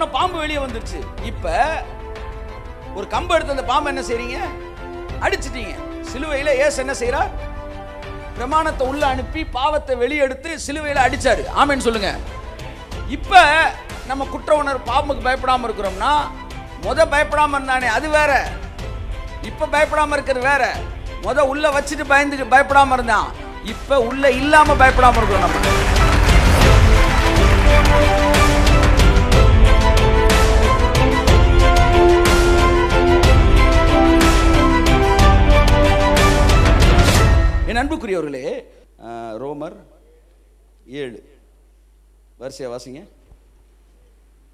உடனே பாம்பு வெளியே வந்துருச்சு இப்போ ஒரு கம்பு எடுத்து அந்த பாம்பு என்ன செய்றீங்க அடிச்சிட்டீங்க சிலுவையில் ஏசு என்ன செய்யறா பிரமாணத்தை உள்ள அனுப்பி பாவத்தை வெளியெடுத்து சிலுவையில் அடிச்சாரு ஆமேன்னு சொல்லுங்க இப்போ நம்ம குற்ற உணர்வு பாம்புக்கு பயப்படாமல் இருக்கிறோம்னா முத பயப்படாமல் இருந்தானே அது வேற இப்போ பயப்படாமல் இருக்கிறது வேற முத உள்ள வச்சுட்டு பயந்துட்டு பயப்படாமல் இருந்தான் இப்போ உள்ள இல்லாமல் பயப்படாமல் இருக்கிறோம் நம்ம அன்புக்குரியவர்களே ரோமர் ஏழு வரிசையா வாசிங்க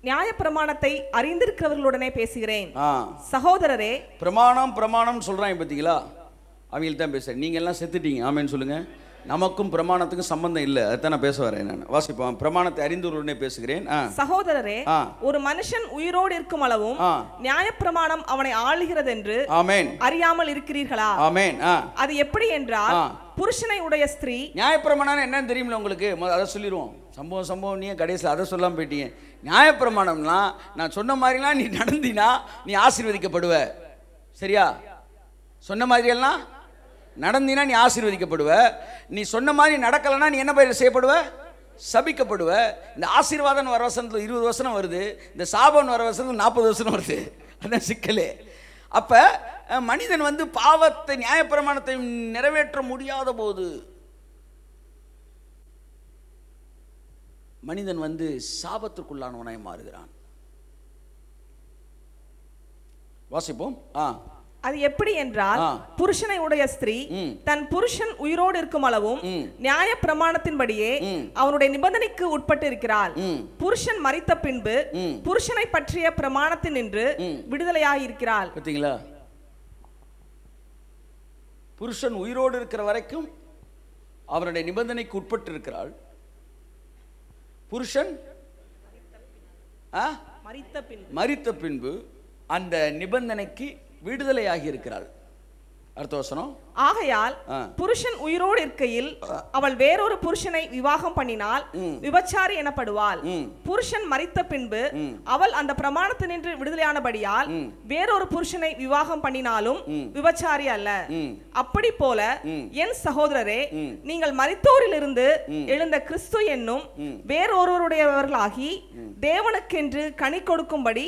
நியாய பிரமாணத்தை அறிந்திருக்கிறவர்களுடனே பேசுகிறேன் சகோதரரே பிரமாணம் பிரமாணம் சொல்றாங்க பாத்தீங்களா அவங்கள்ட்ட தான் பேசுறேன் நீங்க எல்லாம் செத்துட்டீங்க ஆமேன்னு சொல்லுங்க நமக்கும் பிரமாணத்துக்கும் சம்பந்தம் இல்லை அதான் நான் பேச வரேன் நான் வாசிப்போம் பிரமாணத்தை அறிந்தவருடனே பேசுகிறேன் சகோதரரே ஒரு மனுஷன் உயிரோடு இருக்கும் அளவும் நியாயப்பிரமாணம் அவனை ஆளுகிறது என்று ஆமேன் அறியாமல் இருக்கிறீர்களா ஆமேன் அது எப்படி என்றால் புருஷனை உடைய ஸ்திரீ நியாயப்பிரமாணம் என்னன்னு தெரியுமில்ல உங்களுக்கு அதை சொல்லிடுவோம் சம்பவம் சம்பவம் நீ கடைசியில் அதை சொல்லாமல் போயிட்டீங்க நியாயப்பிரமாணம்னா நான் சொன்ன மாதிரிலாம் நீ நடந்தினா நீ ஆசீர்வதிக்கப்படுவ சரியா சொன்ன மாதிரியெல்லாம் நடந்தினா நீ ஆசீர்வதிக்கப்படுவ நீ சொன்ன மாதிரி நடக்கலைன்னா நீ என்ன பயிர் செய்யப்படுவ சபிக்கப்படுவ இந்த ஆசீர்வாதம் வர வசனத்தில் இருபது வசனம் வருது இந்த சாபம் வர வசனத்தில் நாற்பது வசனம் வருது அதான் சிக்கலே அப்போ மனிதன் வந்து பாவத்தை நியாயப்பிரமாணத்தை நிறைவேற்ற முடியாத போது மனிதன் வந்து உணவை மாறுகிறான் வாசிப்போம் ஆ அது எப்படி என்றால் புருஷனை உடைய ஸ்திரீ தன் புருஷன் உயிரோடு இருக்கும் அளவும் நியாய பிரமாணத்தின்படியே அவனுடைய நிபந்தனைக்கு உட்பட்டு இருக்கிறாள் புருஷன் மறித்த பின்பு புருஷனை பற்றிய பிரமாணத்தில் நின்று விடுதலையாக இருக்கிறாள் பார்த்தீங்களா புருஷன் உயிரோடு இருக்கிற வரைக்கும் அவனுடைய நிபந்தனைக்கு உட்பட்டு இருக்கிறாள் புருஷன் மறித்த பின்பு அந்த நிபந்தனைக்கு விடுதலையாகி இருக்கிறாள் ஆகையால் புருஷன் உயிரோடு இருக்கையில் அவள் வேறொரு புருஷனை விவாகம் பண்ணினால் விபச்சாரி எனப்படுவாள் புருஷன் மறித்த பின்பு அவள் அந்த நின்று விடுதலையானபடியால் வேறொரு புருஷனை விவாகம் பண்ணினாலும் விபச்சாரி அல்ல அப்படி போல என் சகோதரரே நீங்கள் மறித்தோரிலிருந்து எழுந்த கிறிஸ்து என்னும் வேறொருவருடையவர்களாகி தேவனுக்கென்று கனி கொடுக்கும்படி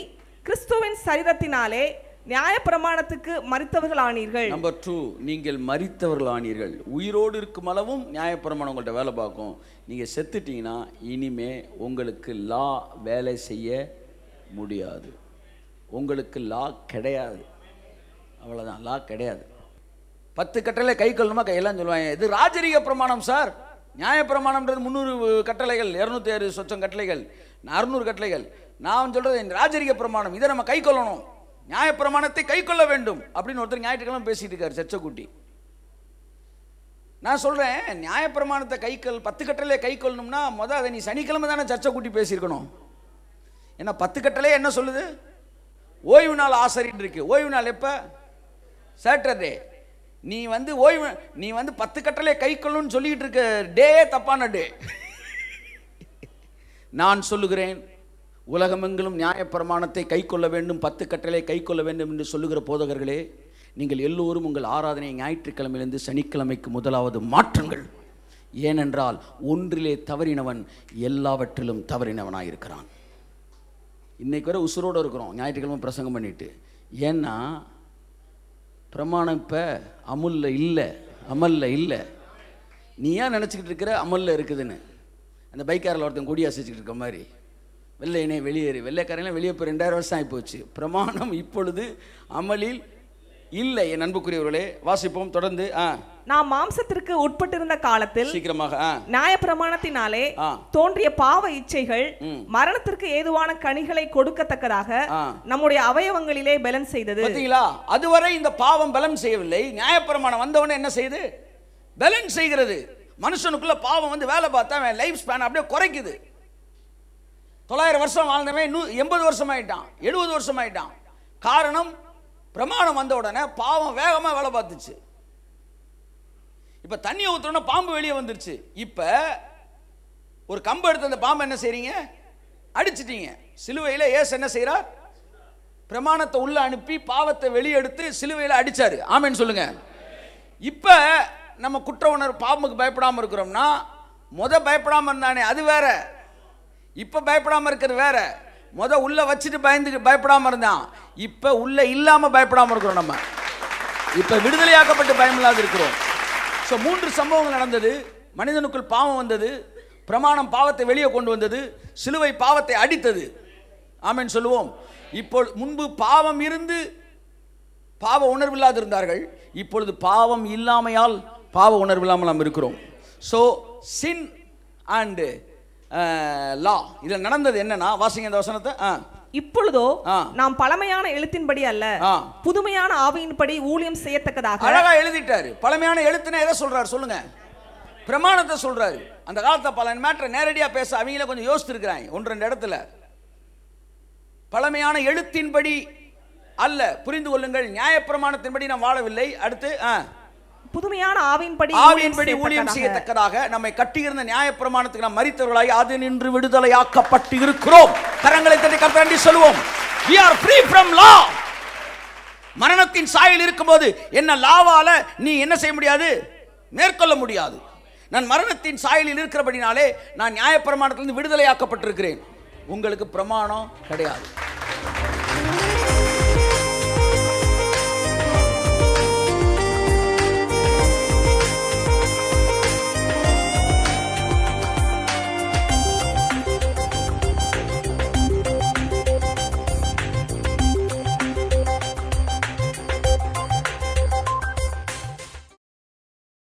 கிறிஸ்துவின் சரீரத்தினாலே நியாயப்பிரமாணத்துக்கு மறித்தவர்கள் ஆனீர்கள் நம்பர் டூ நீங்கள் மறித்தவர்கள் ஆனீர்கள் உயிரோடு இருக்கும் அளவும் நியாயப்பிரமாணம் உங்கள்கிட்ட வேலை பார்க்கும் நீங்கள் செத்துட்டீங்கன்னா இனிமே உங்களுக்கு லா வேலை செய்ய முடியாது உங்களுக்கு லா கிடையாது அவ்வளோதான் லா கிடையாது பத்து கட்டளை கை கொள்ளணுமா கையெல்லாம் சொல்லுவாங்க இது ராஜரீக பிரமாணம் சார் நியாயப்பிரமாணம்ன்றது முந்நூறு கட்டளைகள் இரநூத்தி ஆறு சொச்சம் கட்டளைகள் அறுநூறு கட்டளைகள் நான் சொல்கிறது ராஜரீக பிரமாணம் இதை நம்ம கை கொள்ளணும் நியாயப்பிரமாணத்தை கை கொள்ள வேண்டும் அப்படின்னு ஒருத்தர் ஞாயிற்றுக்கிழமை பேசிட்டு இருக்கார் சர்ச்சைக்குட்டி நான் சொல்கிறேன் நியாயப்பிரமாணத்தை கைக்கல் பத்து கட்டளை கை கொள்ளணும்னா மொதல் அதை நீ சனிக்கிழமை தானே சர்ச்சை கூட்டி பேசியிருக்கணும் ஏன்னா பத்து கட்டளை என்ன சொல்லுது ஓய்வு நாள் ஆசரின்னு இருக்கு ஓய்வு நாள் எப்போ சாட்டர்டே நீ வந்து ஓய்வு நீ வந்து பத்து கட்டளை கை கொள்ளணும்னு சொல்லிக்கிட்டு இருக்க டே தப்பான டே நான் சொல்லுகிறேன் உலகமெங்கிலும் நியாயப்பிரமாணத்தை கை கொள்ள வேண்டும் பத்து கட்டளை கை கொள்ள வேண்டும் என்று சொல்லுகிற போதகர்களே நீங்கள் எல்லோரும் உங்கள் ஆராதனை ஞாயிற்றுக்கிழமையிலிருந்து சனிக்கிழமைக்கு முதலாவது மாற்றங்கள் ஏனென்றால் ஒன்றிலே தவறினவன் எல்லாவற்றிலும் தவறினவனாயிருக்கிறான் இன்றைக்கு வரை உசுரோடு இருக்கிறோம் ஞாயிற்றுக்கிழமை பிரசங்கம் பண்ணிட்டு ஏன்னா பிரமாணம் இப்போ அமுல்ல இல்லை அமல்ல இல்லை நீ ஏன் நினச்சிக்கிட்டு இருக்கிற அமலில் இருக்குதுன்னு அந்த பைக்காரில் ஒருத்தன் கொடி அசைச்சிக்கிட்டு இருக்க மாதிரி வெள்ளையனே வெளியேறு வெள்ளைக்காரனே வெளியே போய் ரெண்டாயிரம் வருஷம் ஆகிப்போச்சு பிரமாணம் இப்பொழுது அமலில் இல்லை என் அன்புக்குரியவர்களே வாசிப்போம் தொடர்ந்து நான் மாம்சத்திற்கு உட்பட்டிருந்த காலத்தில் சீக்கிரமாக நியாய பிரமாணத்தினாலே தோன்றிய பாவ இச்சைகள் மரணத்திற்கு ஏதுவான கனிகளை கொடுக்கத்தக்கதாக நம்முடைய அவயவங்களிலே பலன் செய்தது அதுவரை இந்த பாவம் பலம் செய்யவில்லை நியாயப்பிரமாணம் வந்தவன என்ன செய்து பலன் செய்கிறது மனுஷனுக்குள்ள பாவம் வந்து வேலை பார்த்தா லைஃப் ஸ்பேன் அப்படியே குறைக்குது தொள்ளாயிரம் வருஷம் வாழ்ந்தவன் இன்னும் எண்பது வருஷம் ஆயிட்டான் எழுபது வருஷம் ஆகிட்டான் காரணம் பிரமாணம் வந்த உடனே பாவம் வேகமாக வேலை பார்த்துச்சு இப்போ தண்ணியை ஊற்றுறோன்னா பாம்பு வெளியே வந்துருச்சு இப்போ ஒரு கம்பு எடுத்து அந்த பாம்பு என்ன செய்கிறீங்க அடிச்சிட்டீங்க சிலுவையில் ஏசு என்ன செய்கிறார் பிரமாணத்தை உள்ளே அனுப்பி பாவத்தை வெளியெடுத்து சிலுவையில் அடித்தார் ஆமேன்னு சொல்லுங்கள் இப்போ நம்ம குற்ற உணர்வு பாம்புக்கு பயப்படாமல் இருக்கிறோம்னா முத பயப்படாமல் இருந்தானே அது வேற இப்போ பயப்படாமல் இருக்கிறது வேற முத உள்ள வச்சுட்டு பயந்துட்டு பயப்படாமல் இருந்தான் இப்போ உள்ள இல்லாமல் பயப்படாமல் இருக்கிறோம் நம்ம இப்போ விடுதலையாக்கப்பட்டு பயமில்லாது இருக்கிறோம் ஸோ மூன்று சம்பவங்கள் நடந்தது மனிதனுக்குள் பாவம் வந்தது பிரமாணம் பாவத்தை வெளியே கொண்டு வந்தது சிலுவை பாவத்தை அடித்தது ஆமேன்னு சொல்லுவோம் இப்போ முன்பு பாவம் இருந்து பாவ உணர்வில்லாது இருந்தார்கள் இப்பொழுது பாவம் இல்லாமையால் பாவ உணர்வில்லாமல் நாம் இருக்கிறோம் ஸோ சின் அண்டு லா இதில் நடந்தது என்னன்னா வாசிங்க இந்த வசனத்தை இப்பொழுதோ நாம் பழமையான எழுத்தின்படி அல்ல புதுமையான ஆவியின்படி ஊழியம் செய்யத்தக்கதாக அழகா எழுதிட்டாரு பழமையான எழுத்துனா எதை சொல்றாரு சொல்லுங்க பிரமாணத்தை சொல்றாரு அந்த காலத்தை பல மேட்டரை நேரடியாக பேச அவங்கள கொஞ்சம் யோசிச்சிருக்கிறாங்க ஒன்று ரெண்டு இடத்துல பழமையான எழுத்தின்படி அல்ல புரிந்து கொள்ளுங்கள் நியாயப்பிரமாணத்தின்படி நான் வாழவில்லை அடுத்து ஆ புதுமையான ஆவின்படி ஆவியின்படி ஊழியம் செய்யத்தக்கதாக நம்மை கட்டியிருந்த நியாயப்பிரமாணத்துக்கு நாம் மறித்தவர்களாய் அது நின்று விடுதலையாக்கப்பட்டு இருக்கிறோம் கரங்களை தட்டி கர்த்தரண்டி சொல்லுவோம் we are free from law மரணத்தின் சாயல் இருக்கும்போது என்ன லாவால நீ என்ன செய்ய முடியாது மேற்கொள்ள முடியாது நான் மரணத்தின் சாயலில் இருக்கிறபடினாலே நான் நியாயப்பிரமாணத்திலிருந்து விடுதலையாக்கப்பட்டிருக்கிறேன் உங்களுக்கு பிரமாணம் கிடையாது